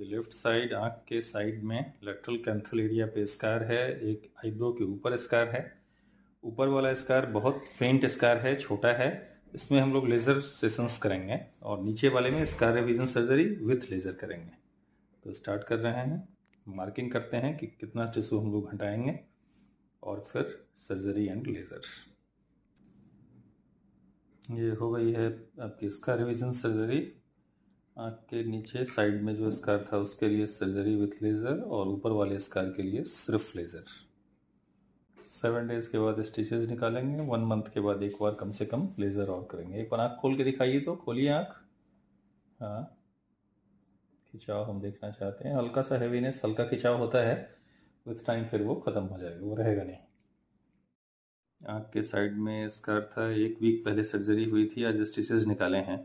Left side आंख के side में लेट्रल कैंथल एरिया पे स्कार है एक आईब्रो के ऊपर स्कार है ऊपर वाला स्कार बहुत फेंट स्कार है छोटा है इसमें हम लोग लेज़र सेशंस करेंगे और नीचे वाले में scar revision surgery with laser करेंगे तो स्टार्ट कर रहे हैं मार्किंग करते हैं कि कितना टिश्यू हम लोग हटाएंगे और फिर सर्जरी एंड लेज़र ये हो गई है आपकी स्कार रिविजन सर्जरी आँख के नीचे साइड में जो स्कार था उसके लिए सर्जरी विथ लेज़र और ऊपर वाले स्कार के लिए सिर्फ लेज़र सेवन डेज के बाद स्टिचेस निकालेंगे वन मंथ के बाद एक बार कम से कम लेज़र और करेंगे एक बार आँख खोल के दिखाइए तो खोलिए आँख हाँ खिंचाव हम देखना चाहते हैं हल्का सा हैवीनेस हल्का खिंचाव होता है विथ टाइम फिर वो ख़त्म हो जाएगा वो रहेगा नहीं आँख के साइड में स्कार था एक वीक पहले सर्जरी हुई थी आज स्टिचेस निकाले हैं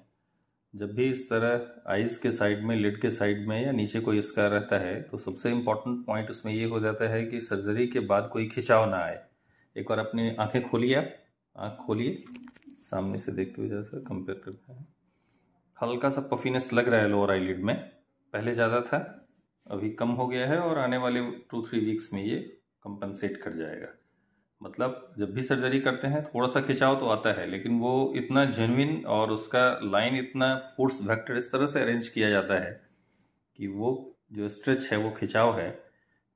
जब भी इस तरह आइज़ के साइड में लिड के साइड में या नीचे कोई स्कार रहता है तो सबसे इम्पॉर्टेंट पॉइंट उसमें ये हो जाता है कि सर्जरी के बाद कोई खिंचाव ना आए एक बार अपनी आंखें खोलिए आप आँख खोलिए सामने से देखते हुए जैसा कंपेयर करते हैं हल्का सा पफीनेस लग रहा है लोअर आई में पहले ज़्यादा था अभी कम हो गया है और आने वाले टू थ्री वीक्स में ये कंपनसेट कर जाएगा मतलब जब भी सर्जरी करते हैं थोड़ा सा खिंचाव तो आता है लेकिन वो इतना जेनविन और उसका लाइन इतना फोर्स वेक्टर इस तरह से अरेंज किया जाता है कि वो जो स्ट्रेच है वो खिंचाव है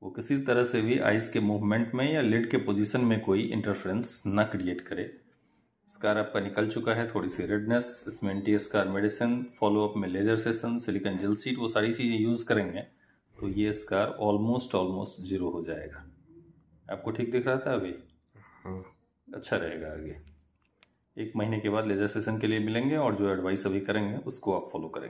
वो किसी तरह से भी आइस के मूवमेंट में या लिड के पोजीशन में कोई इंटरफेरेंस ना क्रिएट करे स्कार आपका निकल चुका है थोड़ी सी रेडनेस इसमें एंटी स्कार मेडिसिन फॉलोअप में laser session silicone gel sheet वो सारी चीज़ें यूज़ करेंगे तो ये स्कार ऑलमोस्ट ऑलमोस्ट जीरो हो जाएगा आपको ठीक दिख रहा था अभी हाँ। अच्छा रहेगा आगे एक महीने के बाद लेजर सेशन के लिए मिलेंगे और जो एडवाइस अभी करेंगे उसको आप फॉलो करेंगे